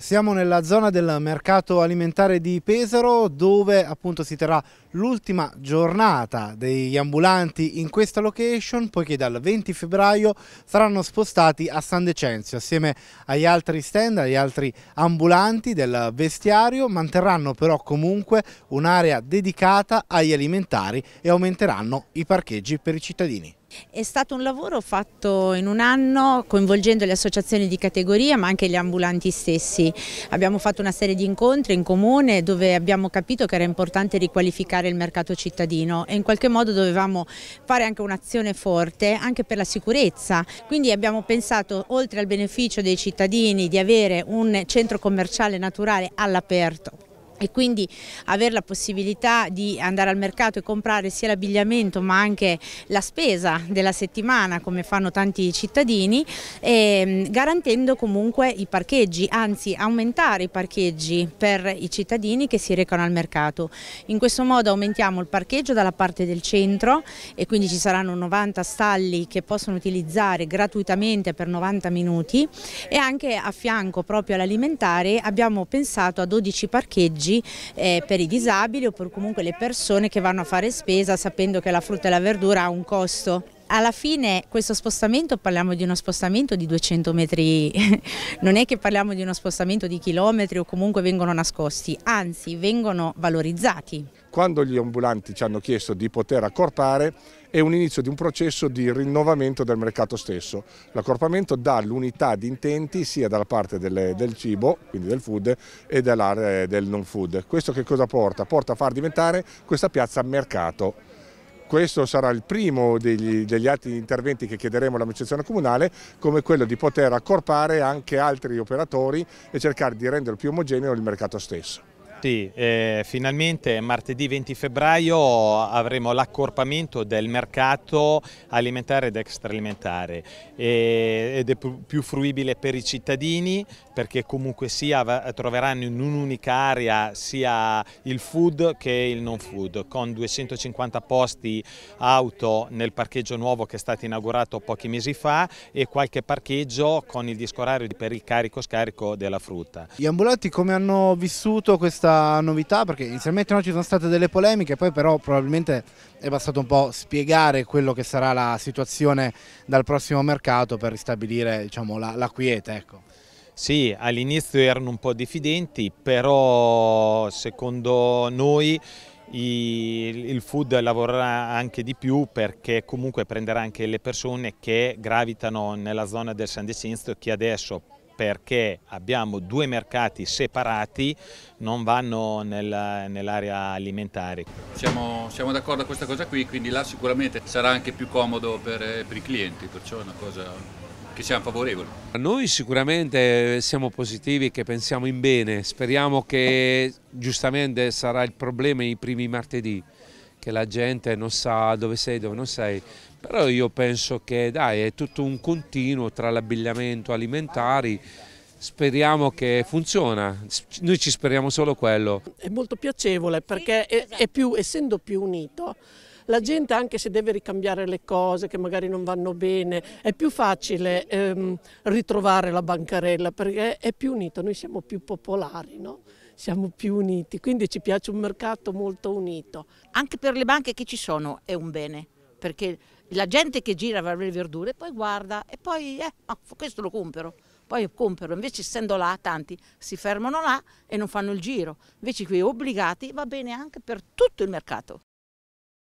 Siamo nella zona del mercato alimentare di Pesaro dove appunto si terrà l'ultima giornata degli ambulanti in questa location poiché dal 20 febbraio saranno spostati a San Decenzio assieme agli altri stand, agli altri ambulanti del vestiario manterranno però comunque un'area dedicata agli alimentari e aumenteranno i parcheggi per i cittadini. È stato un lavoro fatto in un anno coinvolgendo le associazioni di categoria ma anche gli ambulanti stessi. Abbiamo fatto una serie di incontri in comune dove abbiamo capito che era importante riqualificare il mercato cittadino e in qualche modo dovevamo fare anche un'azione forte anche per la sicurezza. Quindi abbiamo pensato oltre al beneficio dei cittadini di avere un centro commerciale naturale all'aperto e quindi avere la possibilità di andare al mercato e comprare sia l'abbigliamento ma anche la spesa della settimana come fanno tanti cittadini ehm, garantendo comunque i parcheggi, anzi aumentare i parcheggi per i cittadini che si recano al mercato. In questo modo aumentiamo il parcheggio dalla parte del centro e quindi ci saranno 90 stalli che possono utilizzare gratuitamente per 90 minuti e anche a fianco proprio all'alimentare abbiamo pensato a 12 parcheggi oggi eh, per i disabili o per comunque le persone che vanno a fare spesa sapendo che la frutta e la verdura ha un costo alla fine questo spostamento, parliamo di uno spostamento di 200 metri, non è che parliamo di uno spostamento di chilometri o comunque vengono nascosti, anzi vengono valorizzati. Quando gli ambulanti ci hanno chiesto di poter accorpare è un inizio di un processo di rinnovamento del mercato stesso. L'accorpamento dà l'unità di intenti sia dalla parte delle, del cibo, quindi del food, e dall'area del non food. Questo che cosa porta? Porta a far diventare questa piazza mercato. Questo sarà il primo degli, degli altri interventi che chiederemo all'amministrazione comunale, come quello di poter accorpare anche altri operatori e cercare di rendere più omogeneo il mercato stesso. Sì, eh, finalmente martedì 20 febbraio avremo l'accorpamento del mercato alimentare ed extraalimentare e, ed è più fruibile per i cittadini perché comunque sia troveranno in un'unica area sia il food che il non food con 250 posti auto nel parcheggio nuovo che è stato inaugurato pochi mesi fa e qualche parcheggio con il disco orario per il carico-scarico della frutta. Gli ambulanti come hanno vissuto questa questa novità? Perché inizialmente no, ci sono state delle polemiche, poi però probabilmente è bastato un po' spiegare quello che sarà la situazione dal prossimo mercato per ristabilire diciamo, la, la quiete. Ecco. Sì, all'inizio erano un po' diffidenti, però secondo noi il food lavorerà anche di più perché comunque prenderà anche le persone che gravitano nella zona del San Decenzo che adesso perché abbiamo due mercati separati, non vanno nel, nell'area alimentare. Siamo, siamo d'accordo a questa cosa qui, quindi là sicuramente sarà anche più comodo per, eh, per i clienti, perciò è una cosa che siamo favorevoli. Noi sicuramente siamo positivi che pensiamo in bene, speriamo che giustamente sarà il problema i primi martedì, che la gente non sa dove sei, dove non sei, però io penso che dai, è tutto un continuo tra l'abbigliamento alimentari, speriamo che funziona, noi ci speriamo solo quello. È molto piacevole perché è, è più, essendo più unito, la gente anche se deve ricambiare le cose che magari non vanno bene, è più facile ehm, ritrovare la bancarella perché è più unito, noi siamo più popolari, no? siamo più uniti, quindi ci piace un mercato molto unito. Anche per le banche che ci sono è un bene perché la gente che gira per le verdure poi guarda e poi eh, oh, questo lo compro, poi compro, invece essendo là tanti si fermano là e non fanno il giro, invece qui obbligati va bene anche per tutto il mercato.